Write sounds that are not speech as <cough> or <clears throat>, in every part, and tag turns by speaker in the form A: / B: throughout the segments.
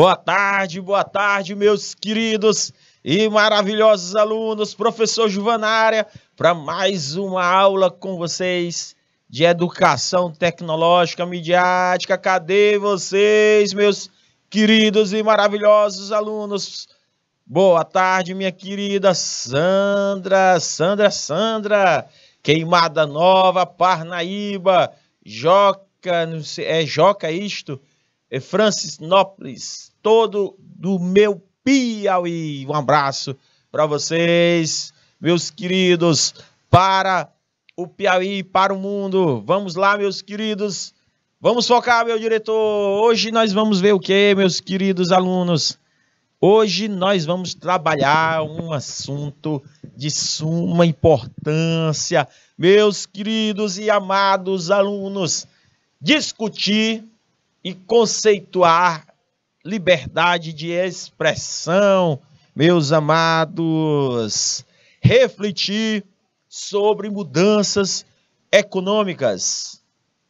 A: Boa tarde, boa tarde, meus queridos e maravilhosos alunos, professor Juvanária, para mais uma aula com vocês de educação tecnológica midiática. Cadê vocês, meus queridos e maravilhosos alunos? Boa tarde, minha querida Sandra, Sandra, Sandra, Queimada Nova, Parnaíba, Joca, não sei, é Joca isto? É Francis Nópolis, todo do meu Piauí. Um abraço para vocês, meus queridos, para o Piauí, para o mundo. Vamos lá, meus queridos. Vamos focar, meu diretor. Hoje nós vamos ver o que, meus queridos alunos? Hoje nós vamos trabalhar um assunto de suma importância, meus queridos e amados alunos. Discutir e conceituar liberdade de expressão, meus amados. Refletir sobre mudanças econômicas,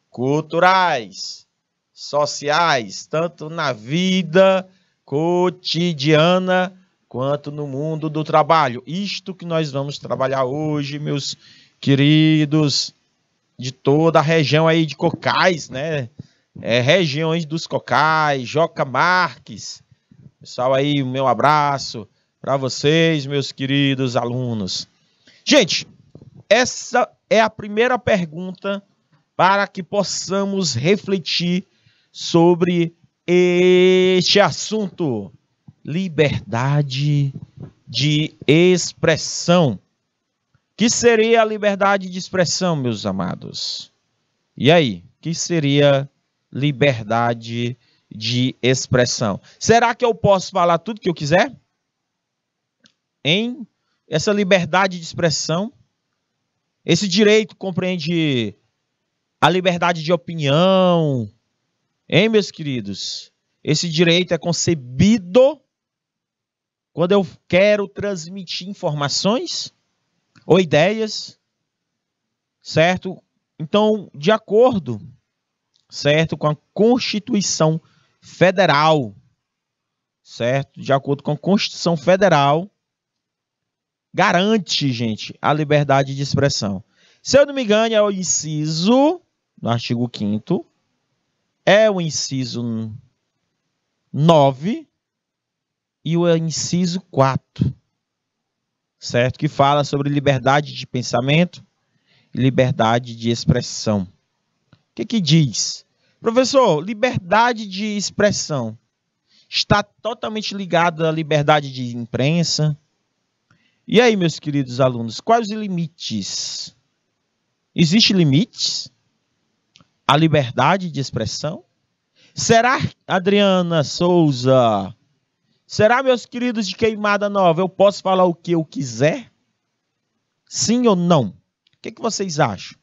A: culturais, sociais, tanto na vida cotidiana quanto no mundo do trabalho. Isto que nós vamos trabalhar hoje, meus queridos de toda a região aí de Cocais, né? é, regiões dos Cocais, Joca Marques. Pessoal aí, meu abraço para vocês, meus queridos alunos. Gente, essa é a primeira pergunta para que possamos refletir sobre este assunto: liberdade de expressão. Que seria a liberdade de expressão, meus amados? E aí, que seria liberdade de expressão. Será que eu posso falar tudo que eu quiser? Em essa liberdade de expressão, esse direito compreende a liberdade de opinião. Hein, meus queridos? Esse direito é concebido quando eu quero transmitir informações ou ideias, certo? Então, de acordo certo? Com a Constituição Federal, certo? De acordo com a Constituição Federal, garante, gente, a liberdade de expressão. Se eu não me engano, é o inciso, no artigo 5 é o inciso 9 e o inciso 4, certo? Que fala sobre liberdade de pensamento e liberdade de expressão que, que diz? Professor, liberdade de expressão está totalmente ligada à liberdade de imprensa. E aí, meus queridos alunos, quais os limites? Existem limites à liberdade de expressão? Será, Adriana Souza? Será, meus queridos de Queimada Nova, eu posso falar o que eu quiser? Sim ou não? O que, que vocês acham?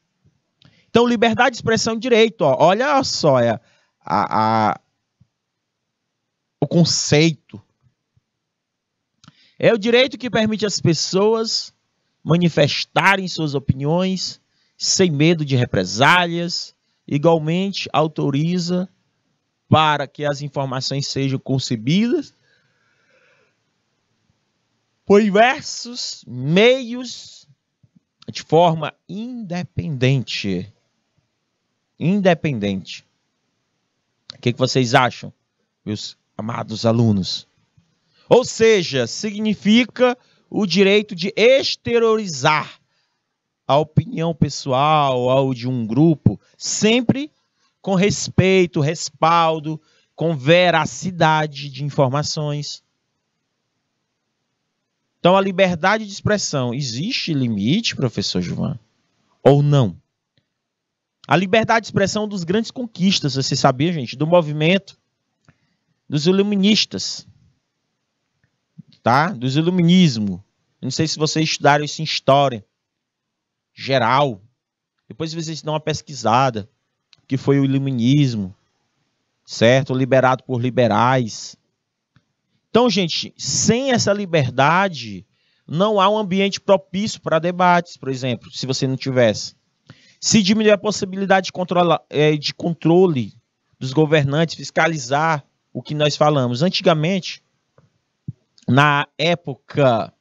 A: Então, liberdade de expressão e direito, ó, olha só é, a, a, o conceito. É o direito que permite às pessoas manifestarem suas opiniões sem medo de represálias, igualmente autoriza para que as informações sejam concebidas por diversos meios de forma independente independente. O que, que vocês acham, meus amados alunos? Ou seja, significa o direito de exteriorizar a opinião pessoal ou de um grupo, sempre com respeito, respaldo, com veracidade de informações. Então, a liberdade de expressão existe limite, professor Juvan, Ou não? A liberdade de expressão é uma das grandes conquistas, você sabia, gente? Do movimento dos iluministas, tá? Dos iluminismo. Não sei se vocês estudaram isso em história geral. Depois vocês dão uma pesquisada, que foi o iluminismo, certo? Liberado por liberais. Então, gente, sem essa liberdade, não há um ambiente propício para debates, por exemplo, se você não tivesse. Se diminuir a possibilidade de, controla, é, de controle dos governantes, fiscalizar o que nós falamos. Antigamente, na época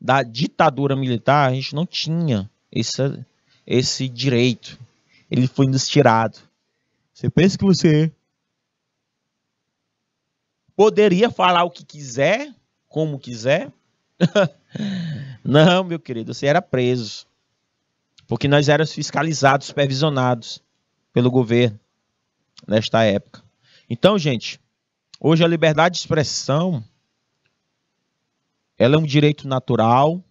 A: da ditadura militar, a gente não tinha esse, esse direito. Ele foi nos tirado. Você pensa que você poderia falar o que quiser, como quiser? <laughs> não, meu querido, você era preso. Porque nós éramos fiscalizados, supervisionados pelo governo nesta época. Então, gente, hoje a liberdade de expressão ela é um direito natural,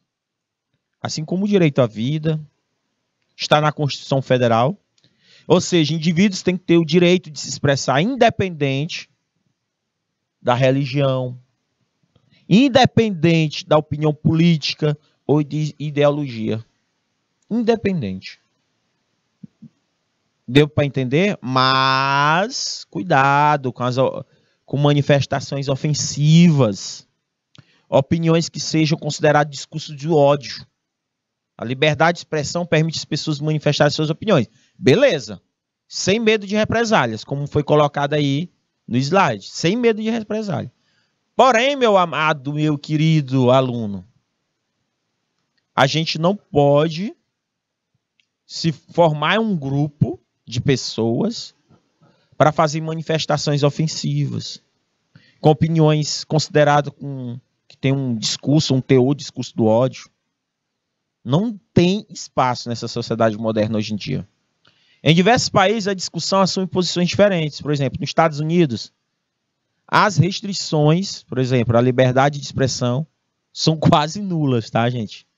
A: assim como o direito à vida, está na Constituição Federal. Ou seja, indivíduos têm que ter o direito de se expressar independente da religião, independente da opinião política ou de ideologia independente. Deu para entender? Mas cuidado com as com manifestações ofensivas, opiniões que sejam consideradas discurso de ódio. A liberdade de expressão permite as pessoas manifestarem suas opiniões. Beleza. Sem medo de represálias, como foi colocado aí no slide. Sem medo de represálias. Porém, meu amado, meu querido aluno, a gente não pode se formar um grupo de pessoas para fazer manifestações ofensivas, com opiniões consideradas com, que tem um discurso, um teor, discurso do ódio. Não tem espaço nessa sociedade moderna hoje em dia. Em diversos países, a discussão assume posições diferentes. Por exemplo, nos Estados Unidos, as restrições, por exemplo, à liberdade de expressão, são <laughs> quase nulas, tá, gente?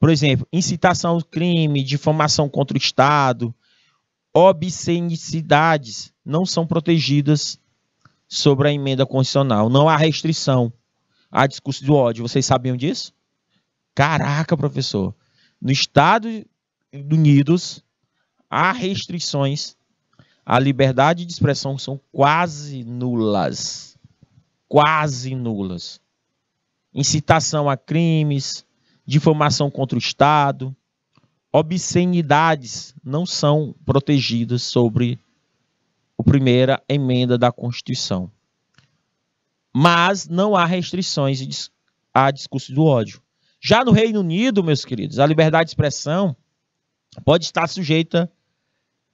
A: Por exemplo, incitação ao crime, difamação contra o Estado, obscenicidades não são protegidas sobre a emenda constitucional. Não há restrição a discurso do ódio. Vocês sabiam disso? Caraca, professor. No Estado Unidos, há restrições à liberdade de expressão que são quase nulas. Quase nulas. Incitação a crimes, difamação contra o Estado, obscenidades não são protegidas sobre a primeira emenda da Constituição. Mas não há restrições a discurso do ódio. Já no Reino Unido, meus queridos, a liberdade de expressão pode estar sujeita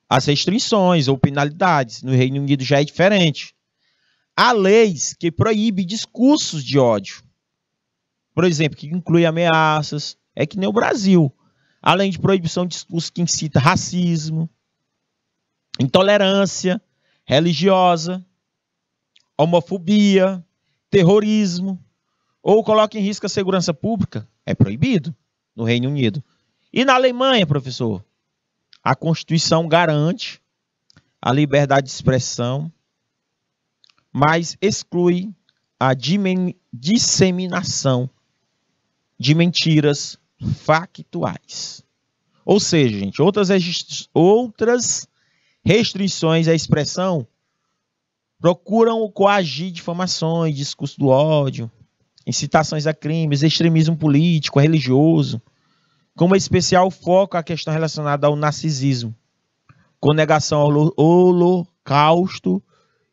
A: às restrições ou penalidades. No Reino Unido já é diferente. Há leis que proíbem discursos de ódio por exemplo, que inclui ameaças. É que nem o Brasil. Além de proibição de discurso que incita racismo, intolerância religiosa, homofobia, terrorismo, ou coloca em risco a segurança pública. É proibido no Reino Unido. E na Alemanha, professor? A Constituição garante a liberdade de expressão, mas exclui a disseminação de mentiras factuais. Ou seja, gente, outras, outras restrições à expressão procuram coagir difamações, discurso do ódio, incitações a crimes, extremismo político, religioso, com um é especial foco à questão relacionada ao narcisismo, com negação ao holocausto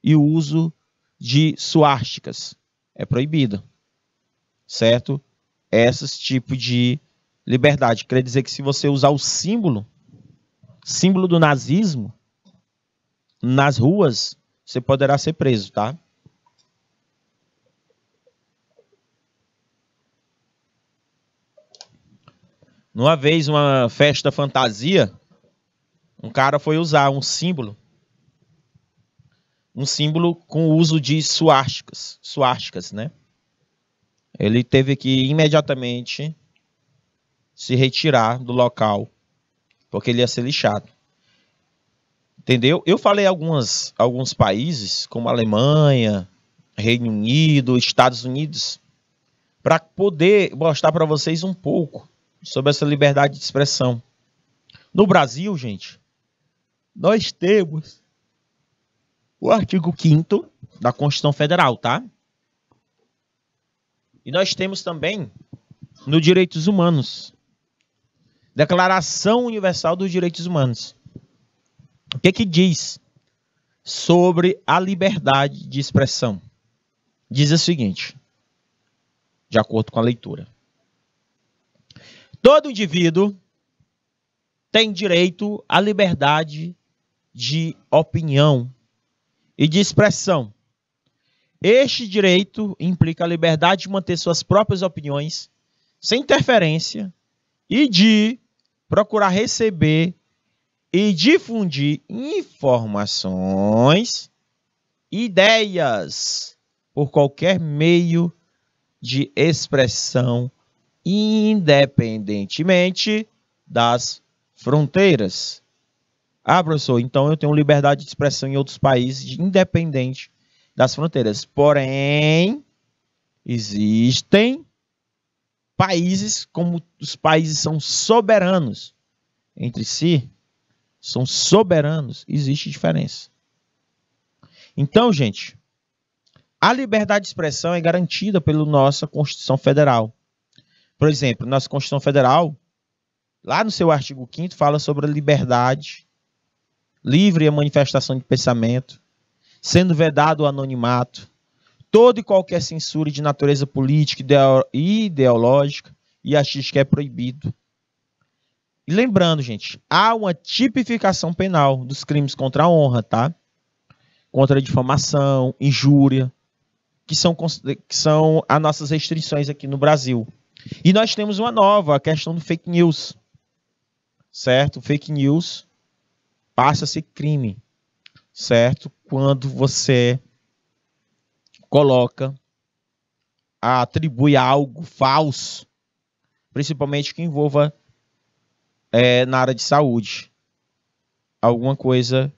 A: e o uso de suásticas. É proibida, certo? esses tipo de liberdade. Quer dizer que se você usar o símbolo, símbolo do nazismo, nas ruas, você poderá ser preso, tá? Numa vez, uma festa fantasia, um cara foi usar um símbolo, um símbolo com o uso de suásticas, suásticas, né? Ele teve que imediatamente se retirar do local, porque ele ia ser lixado. Entendeu? Eu falei algumas, alguns países, como Alemanha, Reino Unido, Estados Unidos, para poder mostrar para vocês um pouco sobre essa liberdade de expressão. No Brasil, gente, nós temos o artigo 5 da Constituição Federal, tá? E nós temos também no Direitos Humanos, Declaração Universal dos Direitos Humanos. O que é que diz sobre a liberdade de expressão? Diz o seguinte, de acordo com a leitura. Todo indivíduo tem direito à liberdade de opinião e de expressão, este direito implica a liberdade de manter suas próprias opiniões, sem interferência, e de procurar receber e difundir informações, ideias, por qualquer meio de expressão, independentemente das fronteiras. Ah, professor, então eu tenho liberdade de expressão em outros países, independente das fronteiras. Porém, existem países, como os países são soberanos entre si, são soberanos, existe diferença. Então, gente, a liberdade de expressão é garantida pela nossa Constituição Federal. Por exemplo, nossa Constituição Federal, lá no seu artigo 5 fala sobre a liberdade, livre a manifestação de pensamento, sendo vedado o anonimato, toda e qualquer censura de natureza política e ideológica e achismo é proibido. E lembrando, gente, há uma tipificação penal dos crimes contra a honra, tá? Contra a difamação, injúria, que são, que são as nossas restrições aqui no Brasil. E nós temos uma nova, a questão do fake news. Certo? Fake news passa a ser crime. Certo? quando você coloca, atribui algo falso, principalmente que envolva é, na área de saúde. Alguma coisa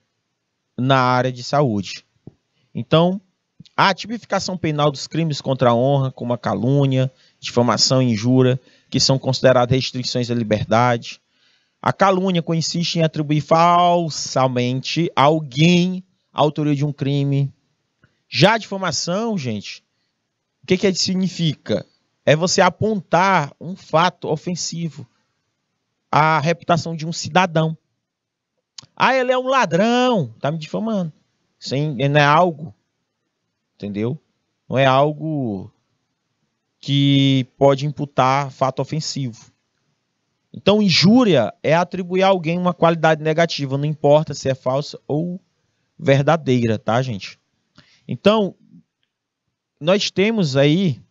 A: na área de saúde. Então, a tipificação penal dos crimes contra a honra, como a calúnia, difamação e injúria, que são consideradas restrições à liberdade. A calúnia consiste em atribuir falsamente a alguém autoria de um crime. Já a difamação, gente, o que, que significa? É você apontar um fato ofensivo à reputação de um cidadão. Ah, ele é um ladrão, tá me difamando. Sem, não é algo, entendeu? Não é algo que pode imputar fato ofensivo. Então, injúria é atribuir a alguém uma qualidade negativa, não importa se é falsa ou verdadeira, tá, gente? Então, nós temos aí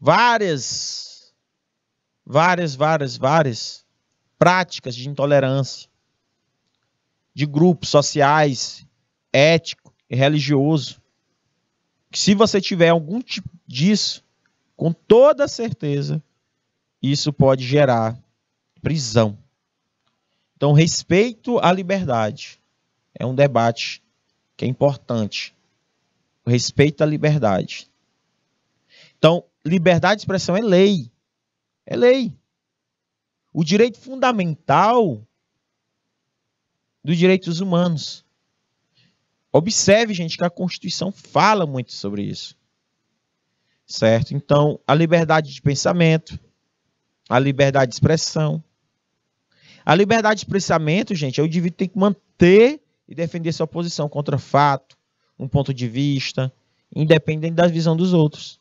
A: várias, várias, várias, várias práticas de intolerância de grupos sociais, ético e religioso. Que se você tiver algum tipo disso, com toda certeza, isso pode gerar prisão. Então, respeito à liberdade é um debate que é importante. O respeito à liberdade. Então, liberdade de expressão é lei. É lei. O direito fundamental dos direitos humanos. Observe, gente, que a Constituição fala muito sobre isso. Certo? Então, a liberdade de pensamento, a liberdade de expressão. A liberdade de pensamento, gente, é o indivíduo tem que manter e defender sua posição contra fato, um ponto de vista, independente da visão dos outros.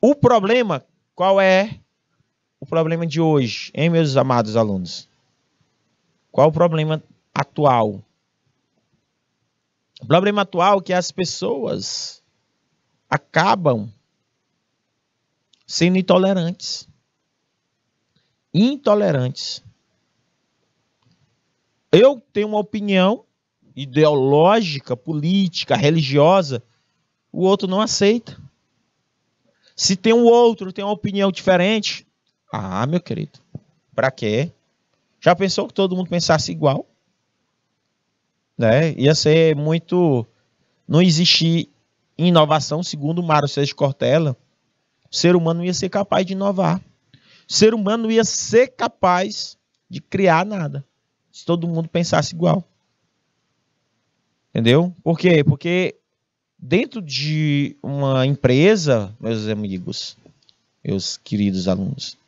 A: O problema, qual é o problema de hoje, hein, meus amados alunos? Qual o problema atual? O problema atual é que as pessoas acabam sendo intolerantes. Intolerantes. Eu tenho uma opinião ideológica, política, religiosa, o outro não aceita. Se tem um outro, tem uma opinião diferente, ah, meu querido, para quê? Já pensou que todo mundo pensasse igual? Né? Ia ser muito. Não existir inovação, segundo Mário Sérgio Cortella. O ser humano não ia ser capaz de inovar. O ser humano não ia ser capaz de criar nada. Se todo mundo pensasse igual. Entendeu? Por quê? Porque dentro de uma empresa, meus amigos, meus queridos alunos,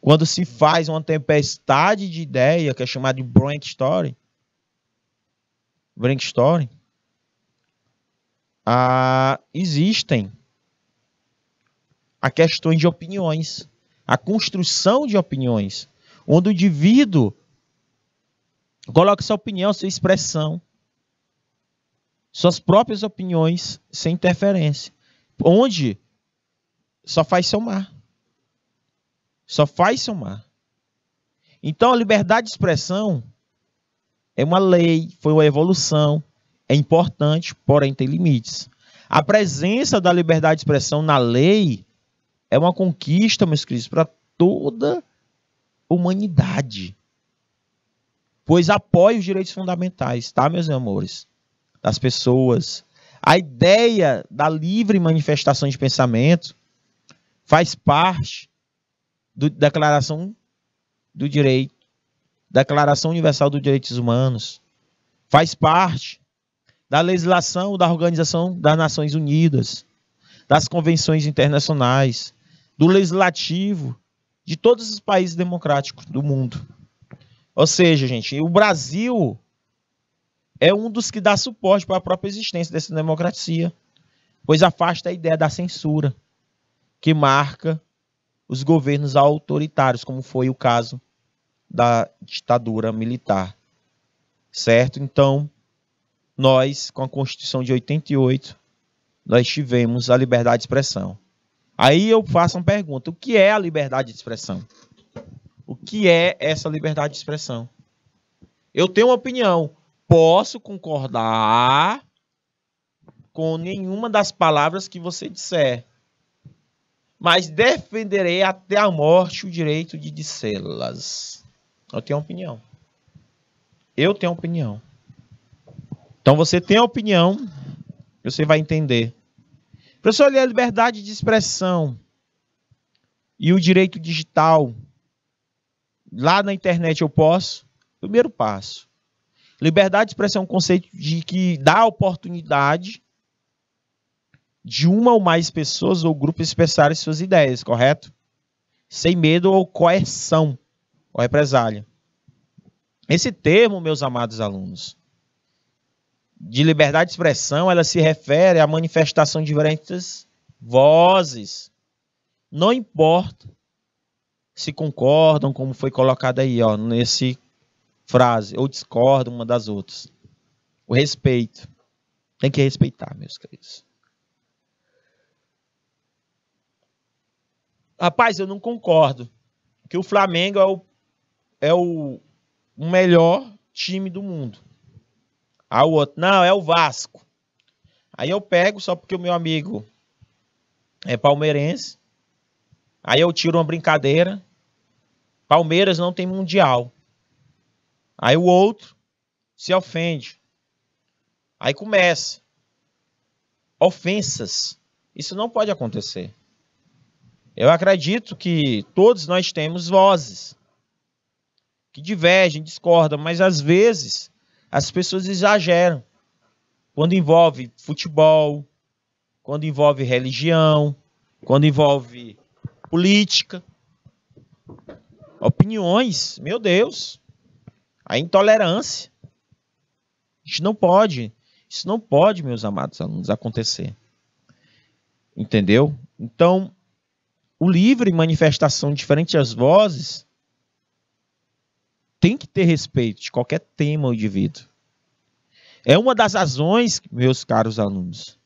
A: quando se faz uma tempestade de ideia, que é chamada de brainstorming, brainstorming, ah, existem a questões de opiniões, a construção de opiniões, onde o indivíduo coloca sua opinião, sua expressão, suas próprias opiniões sem interferência. Onde só faz somar. Só faz somar. Então a liberdade de expressão é uma lei, foi uma evolução, é importante, porém tem limites. A presença da liberdade de expressão na lei é uma conquista, meus queridos, para toda a humanidade. Pois apoia os direitos fundamentais, tá, meus amores? das pessoas. A ideia da livre manifestação de pensamento faz parte da Declaração do Direito, Declaração Universal dos Direitos Humanos, faz parte da legislação da Organização das Nações Unidas, das convenções internacionais, do legislativo de todos os países democráticos do mundo. Ou seja, gente, o Brasil é um dos que dá suporte para a própria existência dessa democracia, pois afasta a ideia da censura que marca os governos autoritários, como foi o caso da ditadura militar. Certo? Então, nós, com a Constituição de 88, nós tivemos a liberdade de expressão. Aí eu faço uma pergunta: o que é a liberdade de expressão? O que é essa liberdade de expressão? Eu tenho uma opinião posso concordar com nenhuma das palavras que você disser, mas defenderei até a morte o direito de dissê-las. Eu tenho opinião. Eu tenho opinião. Então você tem a opinião, você vai entender. Professor, olha a liberdade de expressão e o direito digital. Lá na internet eu posso? Primeiro passo. Liberdade de expressão é um conceito de que dá a oportunidade de uma ou mais pessoas ou grupos expressarem suas ideias, correto? Sem medo ou coerção ou represália. Esse termo, meus amados alunos, de liberdade de expressão, ela se refere à manifestação de diferentes vozes. Não importa se concordam, como foi colocado aí, ó, nesse frase ou discordam uma das outras. O respeito. Tem que respeitar, meus queridos. Rapaz, eu não concordo que o Flamengo é o, é o melhor time do mundo. Aí o outro, não, é o Vasco. Aí eu pego só porque o meu amigo é palmeirense. Aí eu tiro uma brincadeira. Palmeiras não tem mundial. Aí o outro se ofende. Aí começa. Ofensas. Isso não pode acontecer. Eu acredito que todos nós temos vozes que divergem, discordam, mas às vezes as pessoas exageram. Quando envolve futebol, quando envolve religião, quando envolve política, opiniões, meu Deus a intolerância. Isso não pode, isso não pode, meus amados alunos, acontecer. Entendeu? Então, o livre manifestação de diferentes vozes tem que ter respeito de qualquer tema ou indivíduo. É uma das razões, meus caros alunos,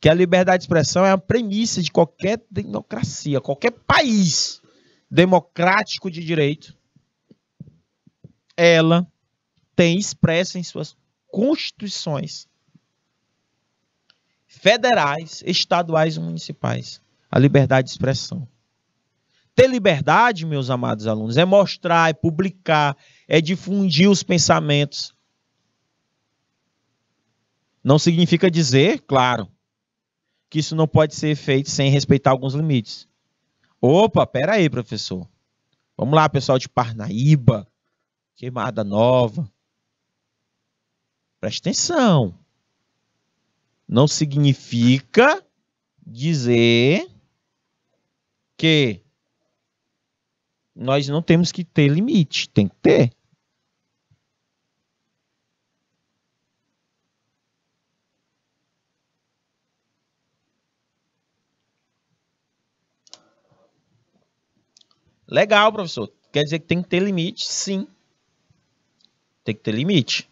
A: que a liberdade de expressão é a premissa de qualquer democracia, qualquer país democrático de direito ela tem expresso em suas constituições federais, estaduais e municipais a liberdade de expressão. Ter liberdade, meus amados alunos, é mostrar, é publicar, é difundir os pensamentos. Não significa dizer, claro, que isso não pode ser feito sem respeitar alguns limites. Opa, pera aí, professor. Vamos lá, pessoal de Parnaíba, queimada nova. Presta atenção. Não significa dizer que nós não temos que ter limite, tem que ter. Legal, professor. Quer dizer que tem que ter limite? Sim. Tem que ter limite.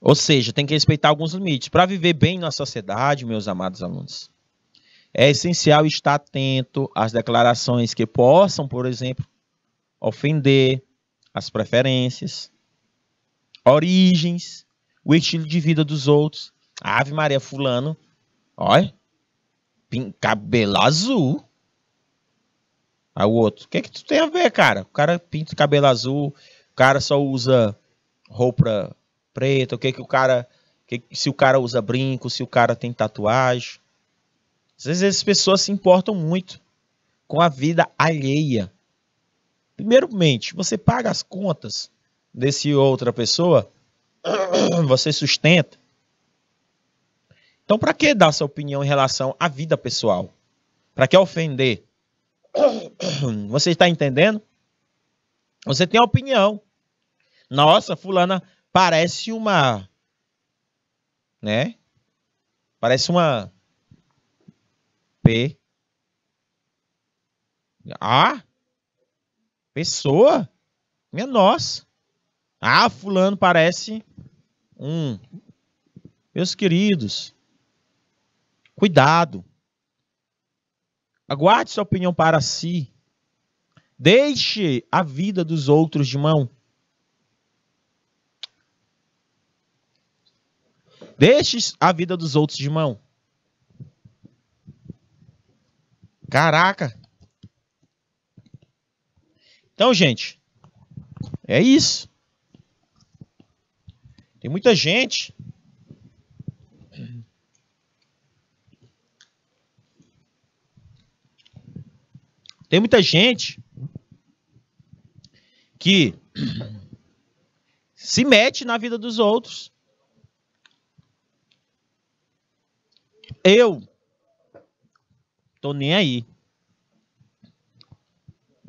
A: Ou seja, tem que respeitar alguns limites. Para viver bem na sociedade, meus amados alunos, é essencial estar atento às declarações que possam, por exemplo, ofender, as preferências, origens, o estilo de vida dos outros. A Ave Maria Fulano, olha, cabelo azul. Aí o outro, o que, é que tu tem a ver, cara? O cara pinta cabelo azul, o cara só usa roupa preta, o que que o cara, que, se o cara usa brinco, se o cara tem tatuagem. Às vezes as pessoas se importam muito com a vida alheia. Primeiramente, você paga as contas desse outra pessoa, <clears throat> você sustenta. Então, para que dar sua opinião em relação à vida pessoal? Para que ofender? <clears throat> Você está entendendo? Você tem opinião. Nossa, fulana parece uma né? Parece uma P A pessoa. Minha nossa. Ah, fulano parece um meus queridos. Cuidado. Aguarde sua opinião para si. Deixe a vida dos outros de mão. Deixe a vida dos outros de mão. Caraca. Então, gente, é isso. Tem muita gente Tem muita gente que se mete na vida dos outros. Eu tô nem aí.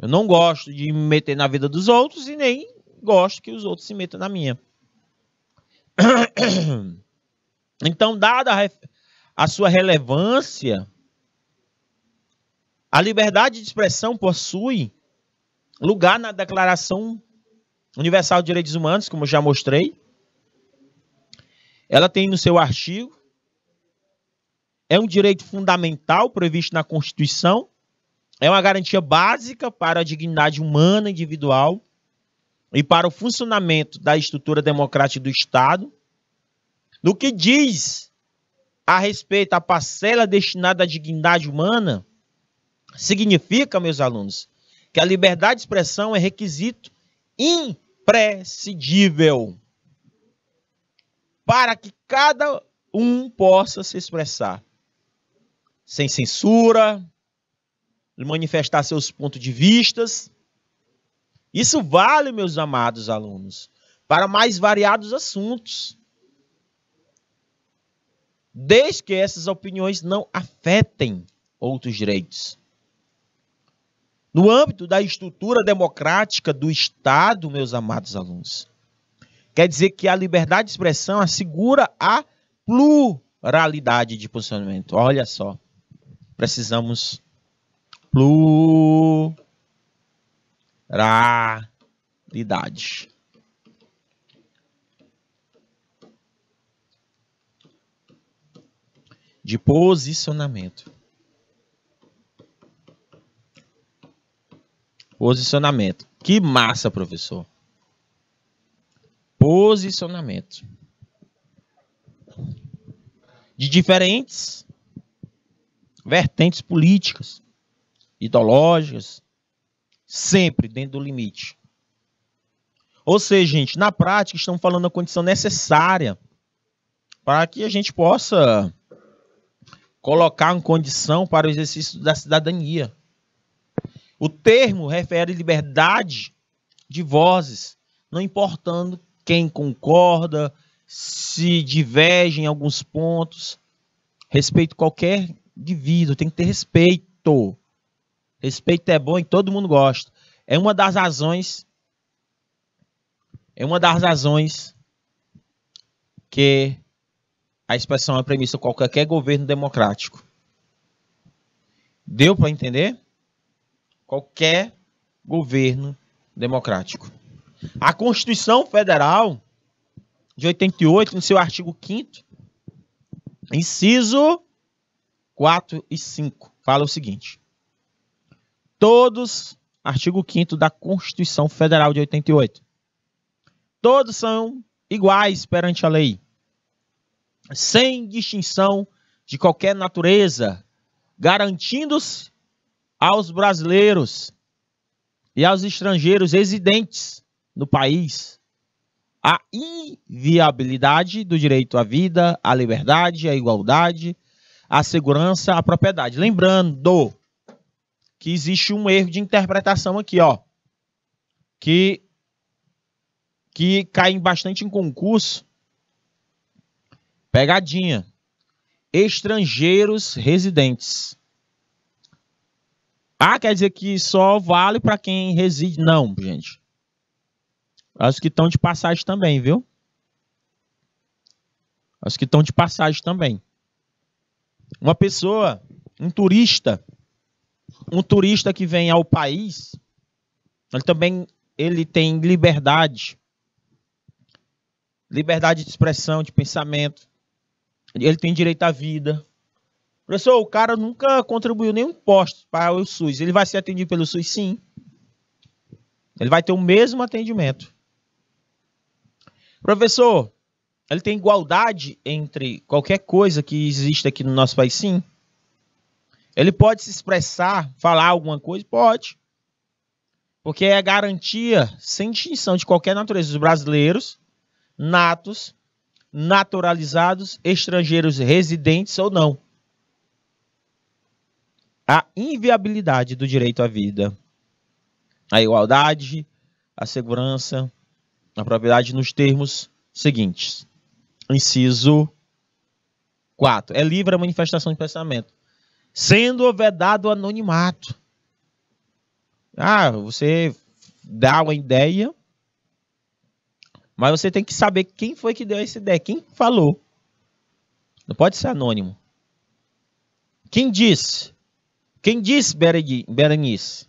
A: Eu não gosto de me meter na vida dos outros e nem gosto que os outros se metam na minha. <coughs> Então, dada a, a sua relevância, a liberdade de expressão possui lugar na Declaração Universal de Direitos Humanos, como já mostrei. Ela tem no seu artigo. É um direito fundamental previsto na Constituição. É uma garantia básica para a dignidade humana individual e para o funcionamento da estrutura democrática do Estado. No que diz a respeito à parcela destinada à dignidade humana, significa, meus alunos, que a liberdade de expressão é requisito imprescindível para que cada um possa se expressar sem censura, manifestar seus pontos de vistas. Isso vale, meus amados alunos, para mais variados assuntos. Desde que essas opiniões não afetem outros direitos no âmbito da estrutura democrática do Estado, meus amados alunos. Quer dizer que a liberdade de expressão assegura a pluralidade de posicionamento. Olha só. Precisamos pluralidade. De posicionamento. Posicionamento. Que massa, professor. Posicionamento. De diferentes vertentes políticas, ideológicas, sempre dentro do limite. Ou seja, gente, na prática estamos falando da condição necessária para que a gente possa colocar em condição para o exercício da cidadania. O termo refere liberdade de vozes, não importando quem concorda, se diverge em alguns pontos. Respeito qualquer indivíduo, tem que ter respeito. Respeito é bom e todo mundo gosta. É uma das razões é uma das razões que a expressão é premissa qualquer é governo democrático. Deu para entender? qualquer governo democrático. A Constituição Federal de 88, no seu artigo 5 inciso 4 e 5, fala o seguinte: Todos, artigo 5 da Constituição Federal de 88. Todos são iguais perante a lei, sem distinção de qualquer natureza, garantindo-se aos brasileiros e aos estrangeiros residentes no país a inviabilidade do direito à vida, à liberdade, à igualdade, à segurança, à propriedade. Lembrando que existe um erro de interpretação aqui, ó, que que cai bastante em concurso. Pegadinha. Estrangeiros residentes. Ah, quer dizer que só vale para quem reside. Não, gente. Acho que estão de passagem também, viu? Acho que estão de passagem também. Uma pessoa, um turista, um turista que vem ao país, ele também ele tem liberdade, liberdade de expressão, de pensamento. Ele tem direito à vida. Professor, o cara nunca contribuiu nenhum imposto para o SUS. Ele vai ser atendido pelo SUS? Sim. Ele vai ter o mesmo atendimento. Professor, ele tem igualdade entre qualquer coisa que existe aqui no nosso país? Sim. Ele pode se expressar, falar alguma coisa? Pode. Porque é garantia, sem distinção de qualquer natureza, dos brasileiros, natos, naturalizados, estrangeiros residentes ou não a inviabilidade do direito à vida, a igualdade, a segurança, a propriedade nos termos seguintes. Inciso 4. É livre a manifestação de pensamento, sendo vedado o anonimato. Ah, você dá uma ideia, mas você tem que saber quem foi que deu essa ideia, quem falou. Não pode ser anônimo. Quem disse? Quem disse Berenice?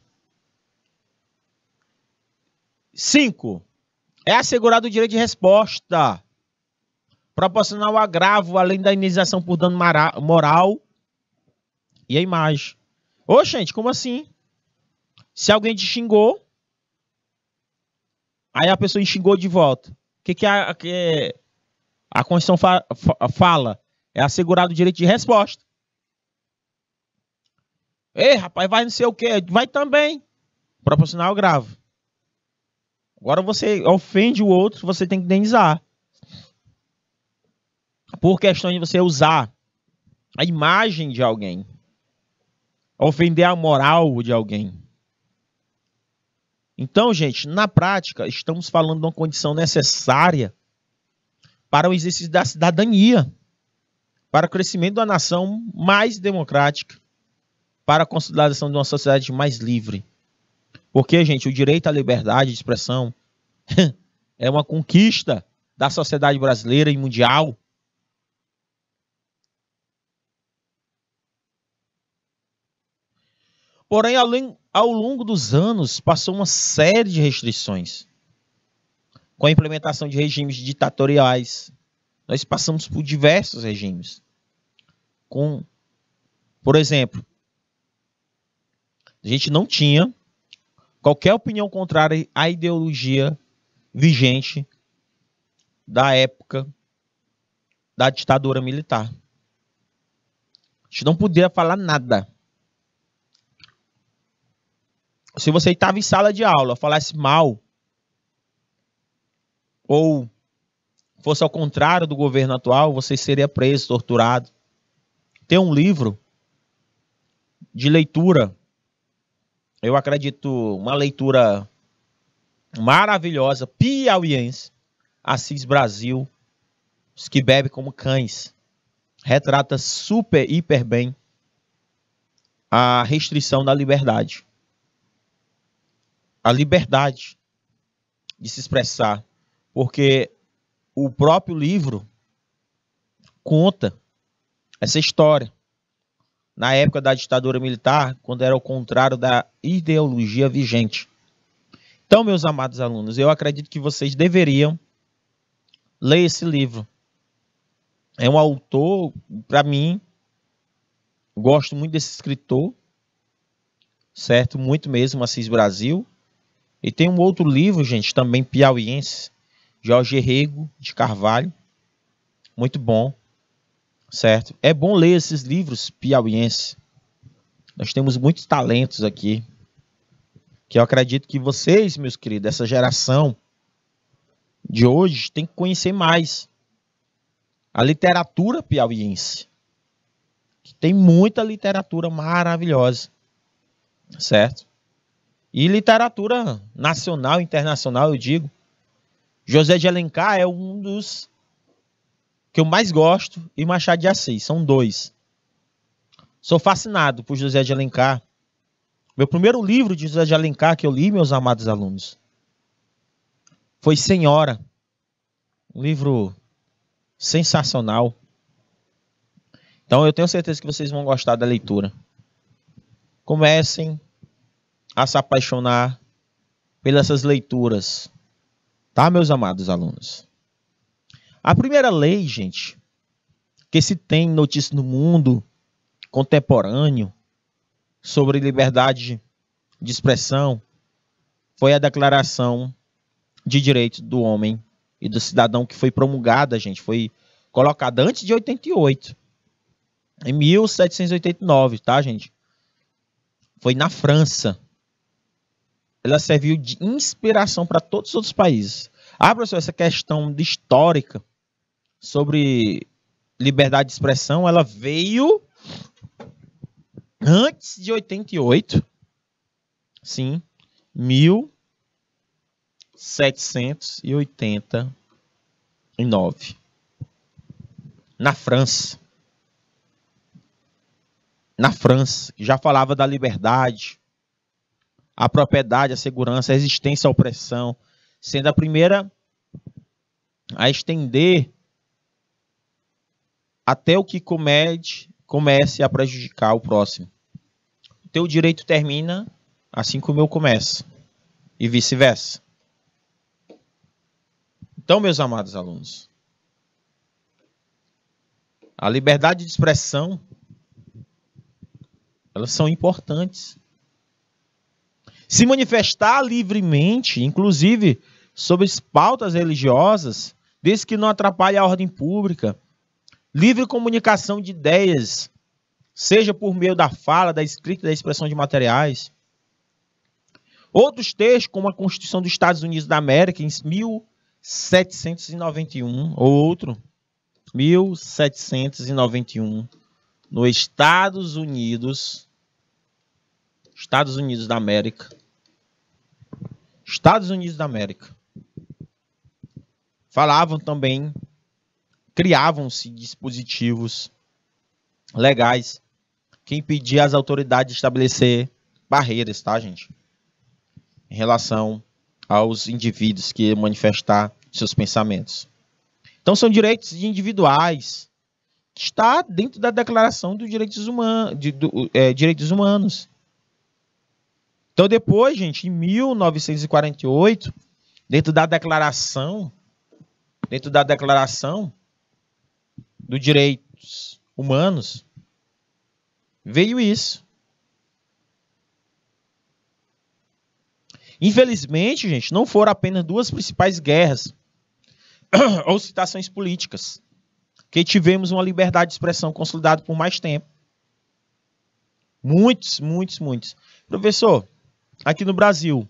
A: Cinco. É assegurado o direito de resposta proporcional agravo, além da indenização por dano moral e a imagem. Ô, gente, como assim? Se alguém te xingou, aí a pessoa xingou de volta. O que, que, a, a Constituição fa, fa, fala? É assegurado o direito de resposta. Ei, rapaz, vai não sei o quê. Vai também. Proporcional grave. Agora você ofende o outro, você tem que indenizar. Por questão de você usar a imagem de alguém. Ofender a moral de alguém. Então, gente, na prática, estamos falando de uma condição necessária para o exercício da cidadania, para o crescimento da nação mais democrática para a consolidação de uma sociedade mais livre. Porque, gente, o direito à liberdade de expressão <laughs> é uma conquista da sociedade brasileira e mundial. Porém, ao longo dos anos, passou uma série de restrições. Com a implementação de regimes ditatoriais, nós passamos por diversos regimes. Com, por exemplo, a gente não tinha qualquer opinião contrária à ideologia vigente da época da ditadura militar. A gente não podia falar nada. Se você estava em sala de aula, falasse mal ou fosse ao contrário do governo atual, você seria preso, torturado. Tem um livro de leitura eu acredito, uma leitura maravilhosa, piauiense, Assis Brasil, os que bebe como cães. Retrata super, hiper bem a restrição da liberdade. A liberdade de se expressar. Porque o próprio livro conta essa história na época da ditadura militar, quando era o contrário da ideologia vigente. Então, meus amados alunos, eu acredito que vocês deveriam ler esse livro. É um autor, para mim, gosto muito desse escritor, certo? Muito mesmo, Assis Brasil. E tem um outro livro, gente, também piauiense, Jorge Rego de Carvalho. Muito bom certo? É bom ler esses livros piauiense Nós temos muitos talentos aqui. Que eu acredito que vocês, meus queridos, essa geração de hoje, tem que conhecer mais a literatura piauiense. Que tem muita literatura maravilhosa, certo? E literatura nacional, internacional, eu digo. José de Alencar é um dos que eu mais gosto e Machado de Assis. São dois. Sou fascinado por José de Alencar. Meu primeiro livro de José de Alencar que eu li, meus amados alunos, foi Senhora. Um livro sensacional. Então eu tenho certeza que vocês vão gostar da leitura. Comecem a se apaixonar pelas leituras, tá, meus amados alunos? A primeira lei, gente, que se tem notícia no mundo contemporâneo sobre liberdade de expressão foi a Declaração de Direitos do Homem e do Cidadão que foi promulgada, gente, foi colocada antes de 88, em 1789, tá, gente? Foi na França. Ela serviu de inspiração para todos os outros países. Ah, professor, essa questão histórica sobre liberdade de expressão, ela veio antes de 88. Sim, 1789. Na França. Na França, já falava da liberdade, a propriedade, a segurança, a resistência à opressão, sendo a primeira a estender até o que comete, comece a prejudicar o próximo. O teu direito termina assim como o meu começa, e vice-versa. Então, meus amados alunos, a liberdade de expressão elas são importantes. Se manifestar livremente, inclusive sobre pautas religiosas, desde que não atrapalhe a ordem pública, Livre comunicação de ideias, seja por meio da fala, da escrita, da expressão de materiais. Outros textos, como a Constituição dos Estados Unidos da América, em 1791, ou outro, 1791, nos Estados Unidos, Estados Unidos da América, Estados Unidos da América, falavam também criavam-se dispositivos legais que impediam as autoridades de estabelecer barreiras, tá, gente? Em relação aos indivíduos que manifestar seus pensamentos. Então são direitos individuais que está dentro da Declaração dos Direitos, de, do, é, Direitos Humanos. Então depois, gente, em 1948, dentro da Declaração, dentro da Declaração dos direitos humanos, veio isso. Infelizmente, gente, não foram apenas duas principais guerras <clears throat> ou citações políticas que tivemos uma liberdade de expressão consolidada por mais tempo. Muitos, muitos, muitos. Professor, aqui no Brasil,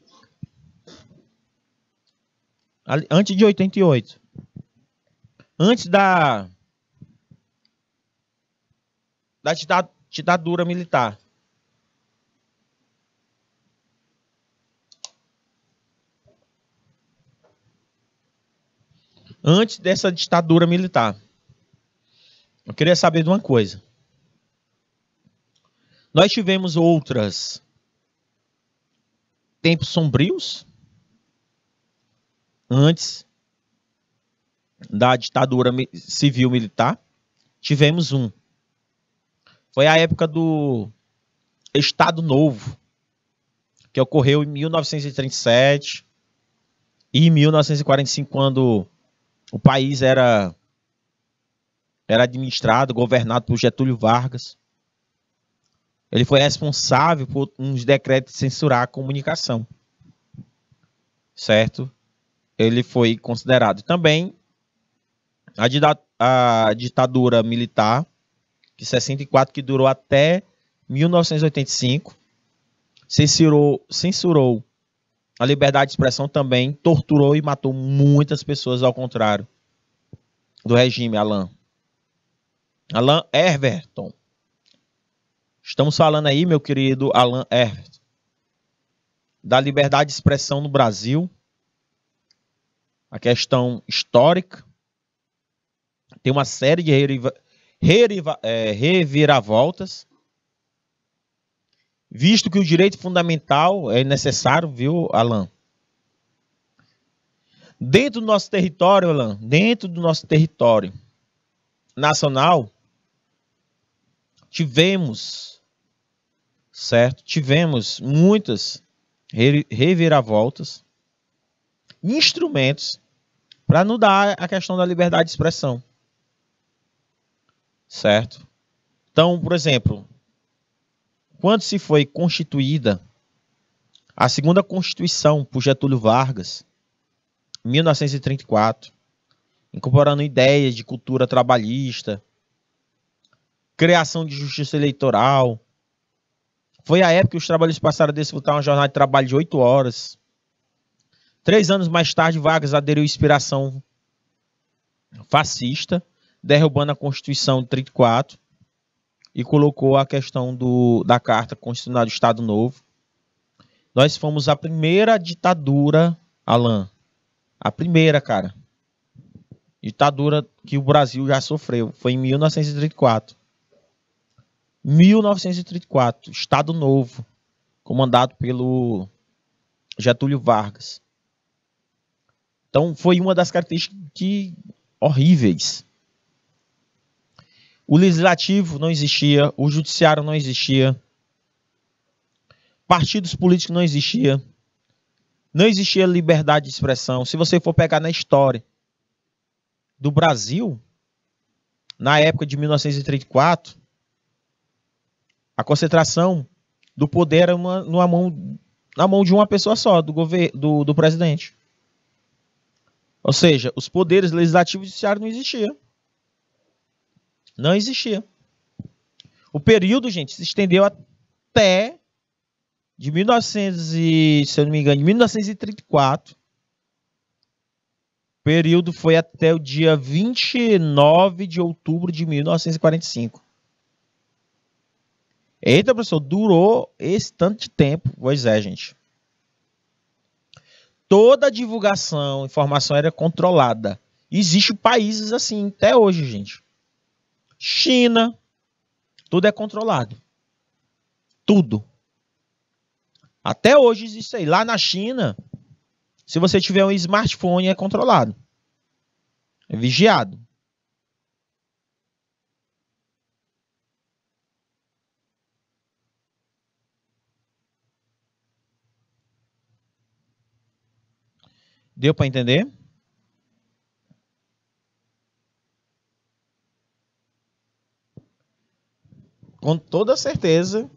A: antes de 88, antes da da ditadura militar. Antes dessa ditadura militar. Eu queria saber de uma coisa. Nós tivemos outras tempos sombrios antes da ditadura civil militar. Tivemos um foi a época do Estado Novo, que ocorreu em 1937 e em 1945, quando o país era, era administrado, governado por Getúlio Vargas. Ele foi responsável por uns decretos de censurar a comunicação. Certo? Ele foi considerado também a, a ditadura militar 64 que durou até 1985, censurou, censurou a liberdade de expressão também, torturou e matou muitas pessoas ao contrário do regime, Alain. Alain Herberton. Estamos falando aí, meu querido Alain Everton, da liberdade de expressão no Brasil, a questão histórica, tem uma série de é, reviravoltas, visto que o direito fundamental é necessário, viu, Alain? Dentro do nosso território, Alain, dentro do nosso território nacional, tivemos, certo? Tivemos muitas reviravoltas, instrumentos para não dar a questão da liberdade de expressão certo? Então, por exemplo, quando se foi constituída a segunda Constituição por Getúlio Vargas, 1934, incorporando ideias de cultura trabalhista, criação de justiça eleitoral. Foi a época que os trabalhadores passaram a desfrutar uma jornada de trabalho de oito horas. Três anos mais tarde, Vargas aderiu à inspiração fascista derrubando a Constituição de 34 e colocou a questão do, da Carta Constitucional do Estado Novo. Nós fomos a primeira ditadura, Alain. A primeira, cara. Ditadura que o Brasil já sofreu. Foi em 1934. 1934, Estado Novo, comandado pelo Getúlio Vargas. Então foi uma das características que horríveis o legislativo não existia, o judiciário não existia, partidos políticos não existia, não existia liberdade de expressão. Se você for pegar na história do Brasil, na época de 1934, a concentração do poder era uma, numa mão, na mão de uma pessoa só, do, do, do presidente. Ou seja, os poderes legislativos e judiciário não existiam. Não existia. O período, gente, se estendeu até de 1900 e, se eu não me engano, de 1934. O período foi até o dia 29 de outubro de 1945. Eita, professor, durou esse tanto de tempo. Pois é, gente. Toda a divulgação, informação era controlada. Existem países assim até hoje, gente. China, tudo é controlado. Tudo. Até hoje existe aí. Lá na China, se você tiver um smartphone, é controlado. É vigiado. Deu para entender? com toda certeza.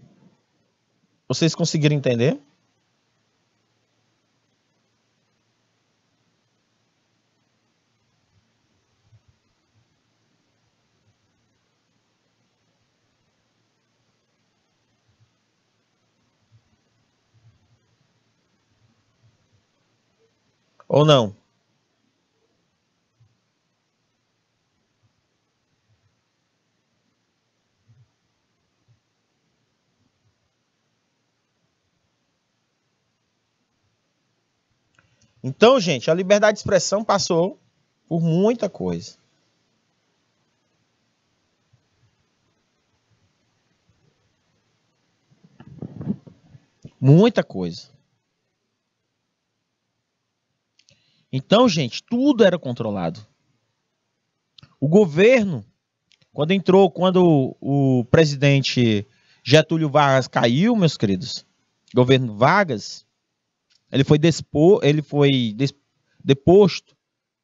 A: Vocês conseguiram entender? Ou não? Então, gente, a liberdade de expressão passou por muita coisa. Muita coisa. Então, gente, tudo era controlado. O governo, quando entrou, quando o presidente Getúlio Vargas caiu, meus queridos, governo Vargas, ele foi, despo, ele foi des, deposto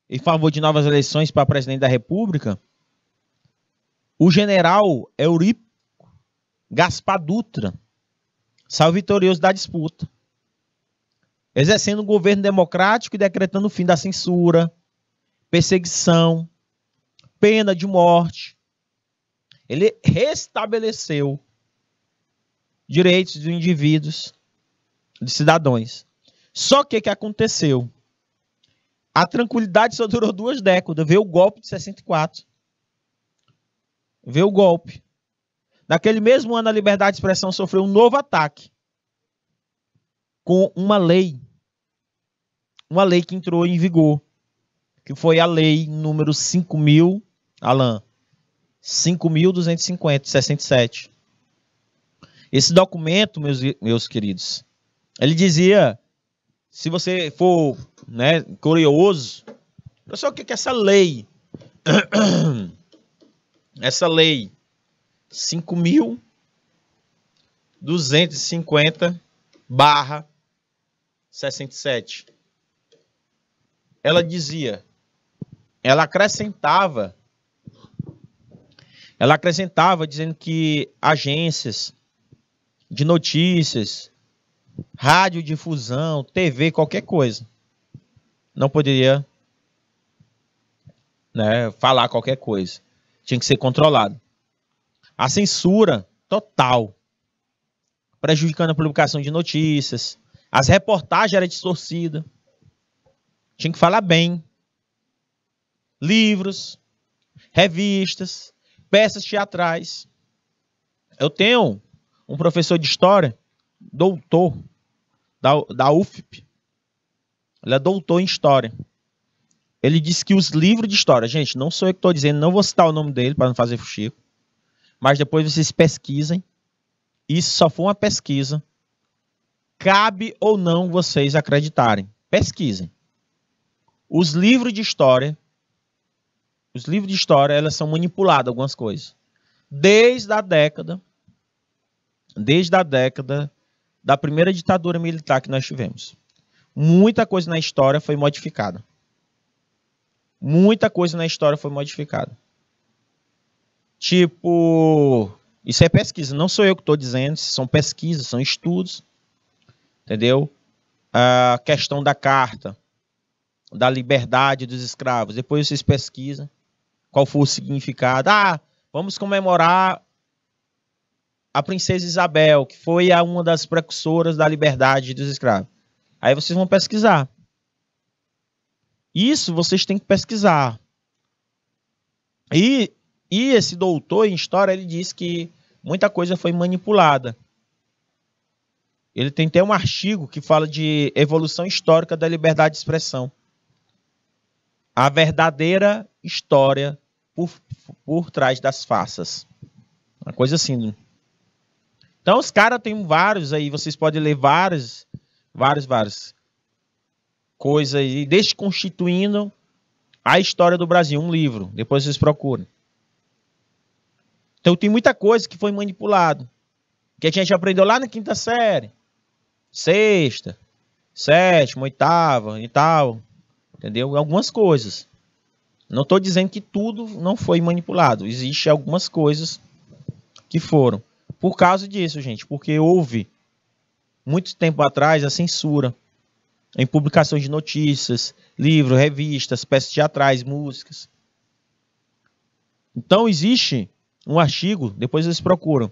A: em favor de novas eleições para presidente da República. O general Euripico Gaspar Dutra saiu vitorioso da disputa, exercendo um governo democrático e decretando o fim da censura, perseguição, pena de morte. Ele restabeleceu direitos dos indivíduos, de cidadãos. Só que o que aconteceu? A tranquilidade só durou duas décadas. Veio o golpe de 64. Veio o golpe. Naquele mesmo ano, a liberdade de expressão sofreu um novo ataque com uma lei. Uma lei que entrou em vigor, que foi a lei número 5000, Alan, 5250, 67. Esse documento, meus meus queridos, ele dizia se você for né, curioso, pessoal o que é essa lei. <clears throat> Essa lei 5.250 barra 67. Ela dizia, ela acrescentava, ela acrescentava dizendo que agências de notícias, Rádio, difusão, TV, qualquer coisa. Não poderia né, falar qualquer coisa. Tinha que ser controlado. A censura total, prejudicando a publicação de notícias. As reportagens eram distorcidas. Tinha que falar bem. Livros, revistas, peças teatrais. Eu tenho um professor de história doutor da, da UFP. Ele é doutor em história. Ele disse que os livros de história, gente, não sou eu que estou dizendo, não vou citar o nome dele para não fazer fuxico, mas depois vocês pesquisem. Isso só foi uma pesquisa. Cabe ou não vocês acreditarem. Pesquisem. Os livros de história, os livros de história, elas são manipuladas algumas coisas. Desde a década desde a década da primeira ditadura militar que nós tivemos. Muita coisa na história foi modificada. Muita coisa na história foi modificada. Tipo, isso é pesquisa, não sou eu que estou dizendo, são pesquisas, são estudos, entendeu? A questão da carta, da liberdade dos escravos, depois vocês pesquisam qual foi o significado. Ah, vamos comemorar a princesa Isabel, que foi a, uma das precursoras da liberdade dos escravos. Aí vocês vão pesquisar. Isso vocês têm que pesquisar. E, e esse doutor em história, ele diz que muita coisa foi manipulada. Ele tem até um artigo que fala de evolução histórica da liberdade de expressão. A verdadeira história por, por trás das farsas. Uma coisa assim. Né? Então os caras têm vários aí, vocês podem ler vários, vários, vários coisas aí, desconstituindo a história do Brasil, um livro. Depois vocês procuram. Então tem muita coisa que foi manipulado, que a gente aprendeu lá na quinta série, sexta, sétima, oitava e tal, entendeu? Algumas coisas. Não estou dizendo que tudo não foi manipulado. Existem algumas coisas que foram. Por causa disso, gente, porque houve muito tempo atrás a censura em publicações de notícias, livros, revistas, peças teatrais, músicas. Então existe um artigo, depois vocês procuram,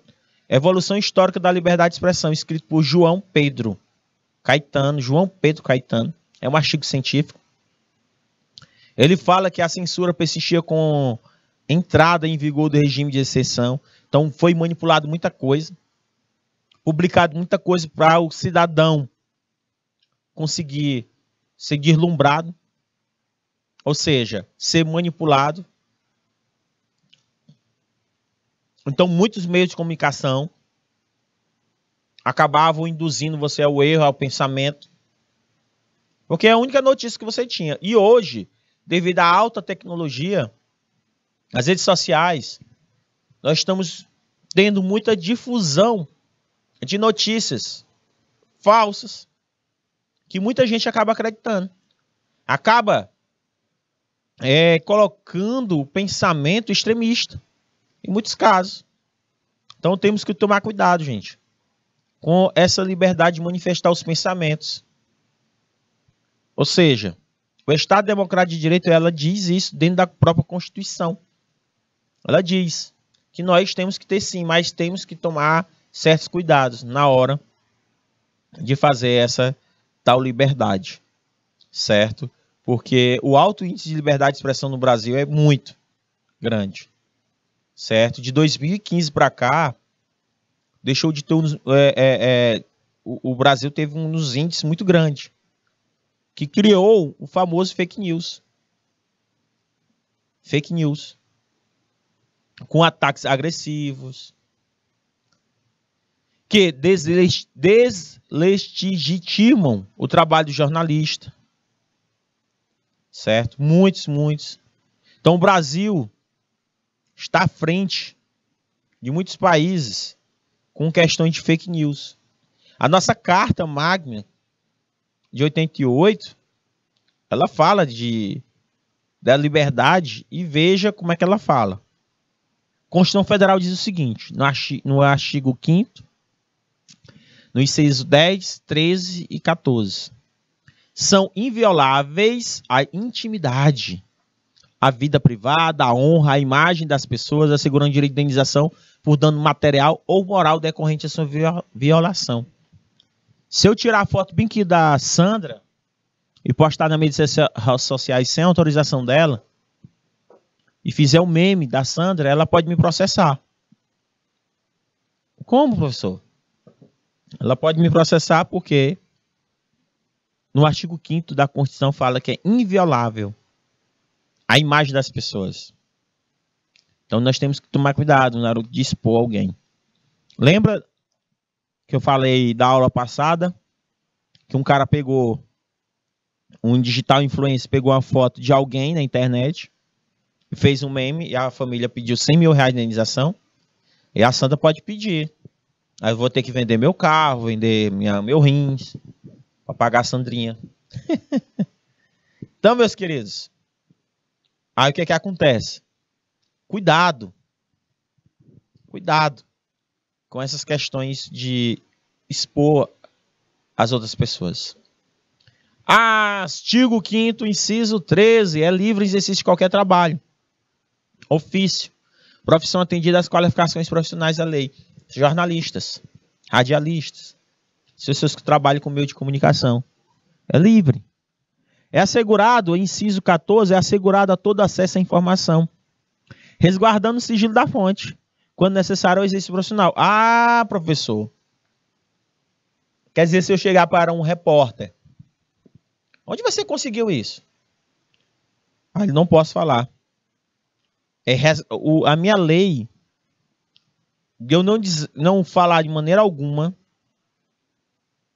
A: Evolução Histórica da Liberdade de Expressão, escrito por João Pedro Caetano, João Pedro Caetano, é um artigo científico. Ele fala que a censura persistia com entrada em vigor do regime de exceção, então foi manipulado muita coisa, publicado muita coisa para o cidadão conseguir ser deslumbrado, ou seja, ser manipulado. Então muitos meios de comunicação acabavam induzindo você ao erro, ao pensamento, porque é a única notícia que você tinha. E hoje, devido à alta tecnologia, as redes sociais, nós estamos tendo muita difusão de notícias falsas que muita gente acaba acreditando. Acaba é, colocando o pensamento extremista, em muitos casos. Então temos que tomar cuidado, gente, com essa liberdade de manifestar os pensamentos. Ou seja, o Estado Democrático de Direito, ela diz isso dentro da própria Constituição. Ela diz que nós temos que ter sim, mas temos que tomar certos cuidados na hora de fazer essa tal liberdade, certo? Porque o alto índice de liberdade de expressão no Brasil é muito grande, certo? De 2015 para cá, deixou de ter é, é, é, o, o Brasil teve um dos índices muito grande que criou o famoso fake news. Fake news com ataques agressivos, que deslegitimam o trabalho do jornalista. Certo? Muitos, muitos. Então o Brasil está à frente de muitos países com questões de fake news. A nossa carta magna de 88, ela fala de da liberdade e veja como é que ela fala. Constituição Federal diz o seguinte, no artigo, 5 nos seis 10, 13 e 14. São invioláveis a intimidade, a vida privada, a honra, a imagem das pessoas, assegurando direito de indenização por dano material ou moral decorrente a sua violação. Se eu tirar a foto bem aqui da Sandra e postar nas mídias sociais sem autorização dela, e fizer um meme da Sandra, ela pode me processar. Como, professor? Ela pode me processar porque no artigo 5 da Constituição fala que é inviolável a imagem das pessoas. Então nós temos que tomar cuidado na hora de expor alguém. Lembra que eu falei da aula passada que um cara pegou um digital influencer pegou uma foto de alguém na internet fez um meme e a família pediu 100 mil reais de indenização. E a Santa pode pedir. Aí eu vou ter que vender meu carro, vender minha, meu rins, para pagar a Sandrinha. <laughs> então, meus queridos, aí o que, é que acontece? Cuidado. Cuidado com essas questões de expor as outras pessoas. Artigo 5 inciso 13, é livre exercício de qualquer trabalho ofício, profissão atendida às qualificações profissionais da lei, jornalistas, radialistas, pessoas que trabalham com meio de comunicação. É livre. É assegurado, inciso 14, é assegurado a todo acesso à informação, resguardando o sigilo da fonte, quando necessário ao exercício profissional. Ah, professor. Quer dizer, se eu chegar para um repórter, onde você conseguiu isso? Ah, ele não posso falar. É, o, a minha lei de eu não, diz, não falar de maneira alguma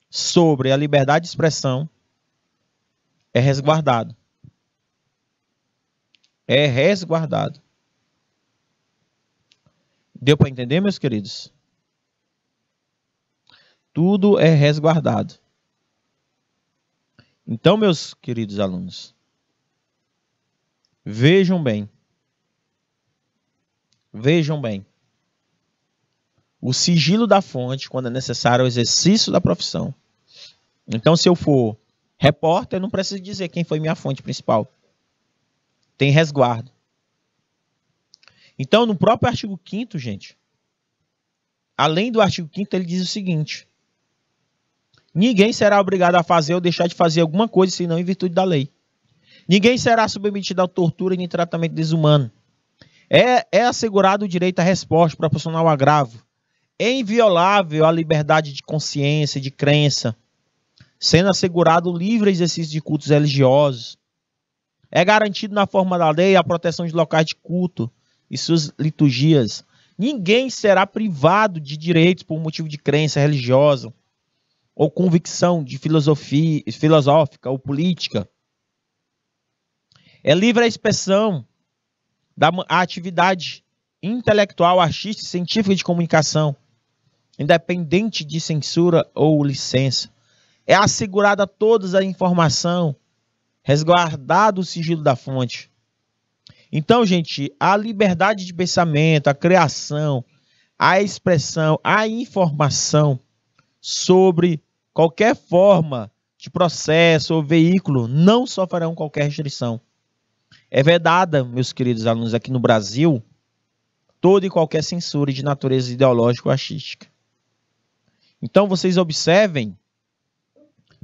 A: sobre a liberdade de expressão é resguardado. É resguardado. Deu para entender, meus queridos? Tudo é resguardado. Então, meus queridos alunos, vejam bem. Vejam bem. O sigilo da fonte, quando é necessário, é o exercício da profissão. Então, se eu for repórter, eu não preciso dizer quem foi minha fonte principal. Tem resguardo. Então, no próprio artigo 5, gente, além do artigo 5, ele diz o seguinte: Ninguém será obrigado a fazer ou deixar de fazer alguma coisa senão em virtude da lei. Ninguém será submetido à tortura nem tratamento desumano. É, é assegurado o direito à resposta proporcional ao agravo. É inviolável a liberdade de consciência, de crença, sendo assegurado o livre exercício de cultos religiosos. É garantido na forma da lei a proteção de locais de culto e suas liturgias. Ninguém será privado de direitos por motivo de crença religiosa ou convicção de filosofia filosófica ou política. É livre a expressão, da atividade intelectual, artística, científica de comunicação, independente de censura ou licença. É assegurada toda a informação, resguardado o sigilo da fonte. Então, gente, a liberdade de pensamento, a criação, a expressão, a informação sobre qualquer forma de processo ou veículo não sofrerão qualquer restrição. É vedada, meus queridos alunos, aqui no Brasil, toda e qualquer censura de natureza ideológica ou artística. Então vocês observem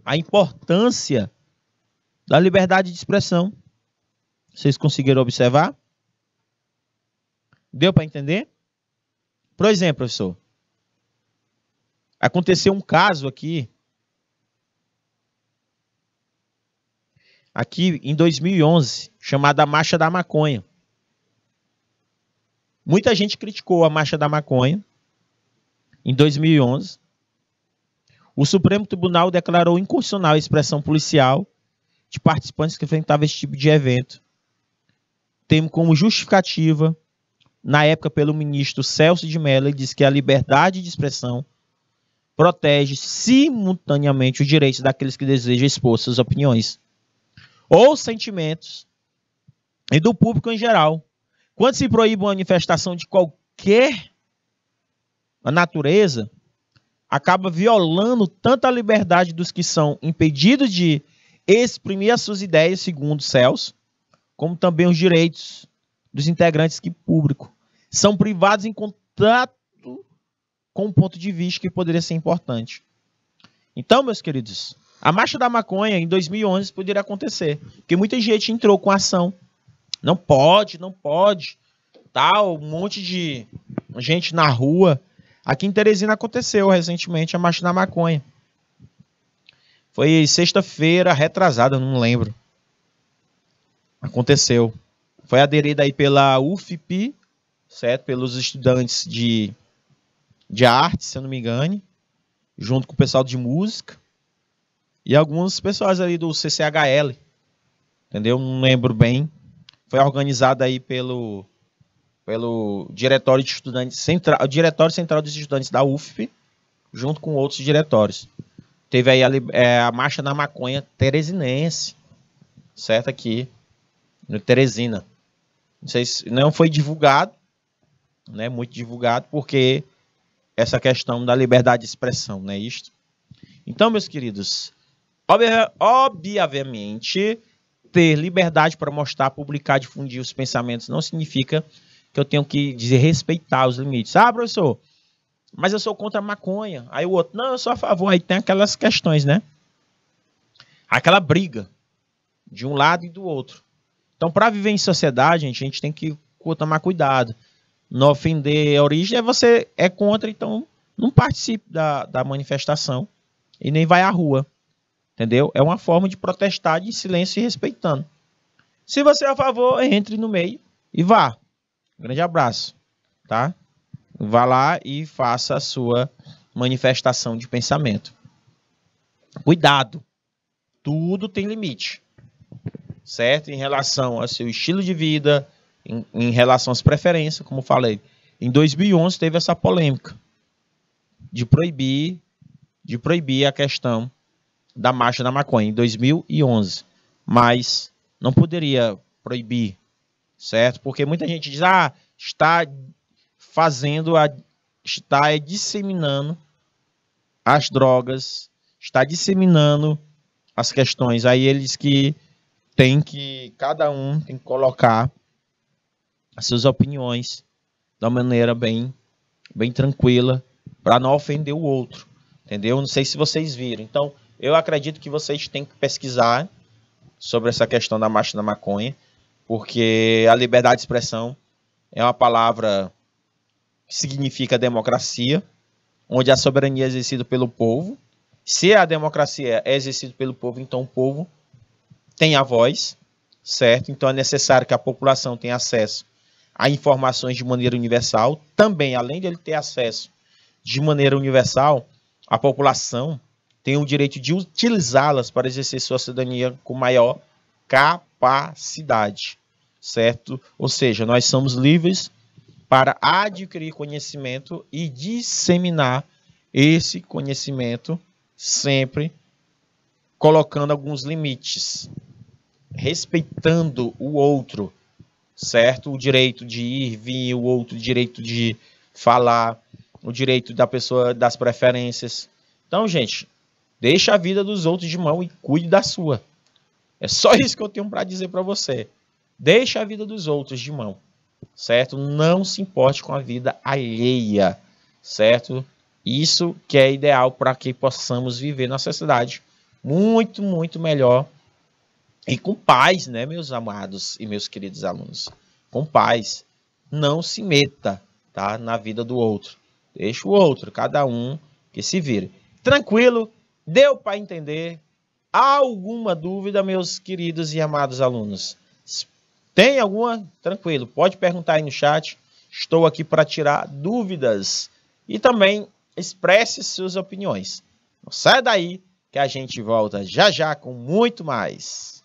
A: a importância da liberdade de expressão. Vocês conseguiram observar? Deu para entender? Por exemplo, professor, aconteceu um caso aqui aqui em 2011, chamada Marcha da Maconha. Muita gente criticou a Marcha da Maconha em 2011. O Supremo Tribunal declarou inconstitucional a expressão policial de participantes que enfrentavam esse tipo de evento. Teve como justificativa, na época, pelo ministro Celso de Mello, ele disse que a liberdade de expressão protege simultaneamente os direitos daqueles que desejam expor suas opiniões ou sentimentos e do público em geral. Quando se proíbe uma manifestação de qualquer natureza, acaba violando tanto a liberdade dos que são impedidos de exprimir as suas ideias, segundo os céus, como também os direitos dos integrantes que público são privados em contato com um ponto de vista que poderia ser importante. Então, meus queridos, a marcha da maconha em 2011 poderia acontecer, porque muita gente entrou com ação. Não pode, não pode. Tal, tá, um monte de gente na rua. Aqui em Teresina aconteceu recentemente a marcha da maconha. Foi sexta-feira, retrasada, não lembro. Aconteceu. Foi aderida aí pela UFP, certo? Pelos estudantes de, de arte, se eu não me engano, junto com o pessoal de música. E algumas pessoas ali do CCHL, entendeu? Não lembro bem. Foi organizada aí pelo, pelo Diretório, de Estudantes Central, Diretório Central dos Estudantes da UFP, junto com outros diretórios. Teve aí a, é, a Marcha da Maconha Teresinense, certo? Aqui, no Teresina. Não, sei se, não foi divulgado, né? Muito divulgado, porque essa questão da liberdade de expressão, né? Isto. Então, meus queridos, Obviamente, ter liberdade para mostrar, publicar, difundir os pensamentos não significa que eu tenho que dizer respeitar os limites. Ah, professor, mas eu sou contra a maconha. Aí o outro, não, eu sou a favor. Aí tem aquelas questões, né? Aquela briga de um lado e do outro. Então, para viver em sociedade, gente, a gente tem que tomar cuidado. Não ofender a origem, é você é contra, então não participe da, da manifestação e nem vai à rua. Entendeu? É uma forma de protestar de silêncio e respeitando. Se você é a favor, entre no meio e vá. grande abraço, tá? Vá lá e faça a sua manifestação de pensamento. Cuidado. Tudo tem limite. Certo? Em relação ao seu estilo de vida, em, em relação às preferências, como falei. Em 2011 teve essa polêmica de proibir de proibir a questão da Marcha da Maconha, em 2011. Mas não poderia proibir, certo? Porque muita gente diz, ah, está fazendo, a, está disseminando as drogas, está disseminando as questões. Aí eles que tem que, cada um tem que colocar as suas opiniões da maneira bem, bem tranquila, para não ofender o outro, entendeu? Não sei se vocês viram. Então, eu acredito que vocês têm que pesquisar sobre essa questão da marcha da maconha, porque a liberdade de expressão é uma palavra que significa democracia, onde a soberania é exercida pelo povo. Se a democracia é exercida pelo povo, então o povo tem a voz, certo? Então é necessário que a população tenha acesso a informações de maneira universal. Também, além de ele ter acesso de maneira universal, a população têm o direito de utilizá-las para exercer sua cidadania com maior capacidade, certo? Ou seja, nós somos livres para adquirir conhecimento e disseminar esse conhecimento sempre colocando alguns limites, respeitando o outro, certo? O direito de ir, vir, o outro direito de falar, o direito da pessoa das preferências. Então, gente, Deixa a vida dos outros de mão e cuide da sua. É só <laughs> isso que eu tenho para dizer para você. Deixa a vida dos outros de mão, certo? Não se importe com a vida alheia, certo? Isso que é ideal para que possamos viver na sociedade muito, muito melhor e com paz, né, meus amados e meus queridos alunos? Com paz. Não se meta, tá, na vida do outro. Deixa o outro, cada um que se vire. Tranquilo, Deu para entender? Há alguma dúvida, meus queridos e amados alunos? Tem alguma? Tranquilo, pode perguntar aí no chat. Estou aqui para tirar dúvidas e também expresse suas opiniões. Não sai daí que a gente volta já já com muito mais.